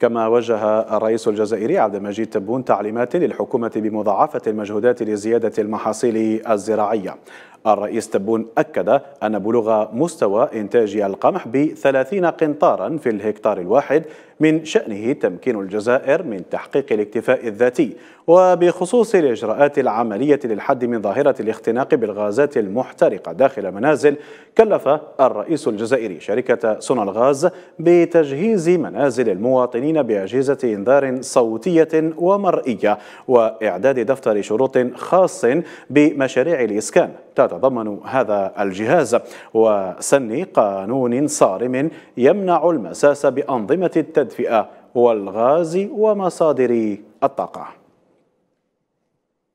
كما وجه الرئيس الجزائري عبد المجيد تبون تعليمات للحكومة بمضاعفة المجهودات لزيادة المحاصيل الزراعية الرئيس تبون أكد أن بلوغ مستوى إنتاج القمح ب 30 قنطارا في الهكتار الواحد من شأنه تمكين الجزائر من تحقيق الاكتفاء الذاتي وبخصوص الإجراءات العملية للحد من ظاهرة الاختناق بالغازات المحترقة داخل منازل كلف الرئيس الجزائري شركة صنع الغاز بتجهيز منازل المواطنين بأجهزة إنذار صوتية ومرئية وإعداد دفتر شروط خاص بمشاريع الإسكان تتضمن هذا الجهاز وسن قانون صارم يمنع المساس بأنظمة التدفئة والغاز ومصادر الطاقة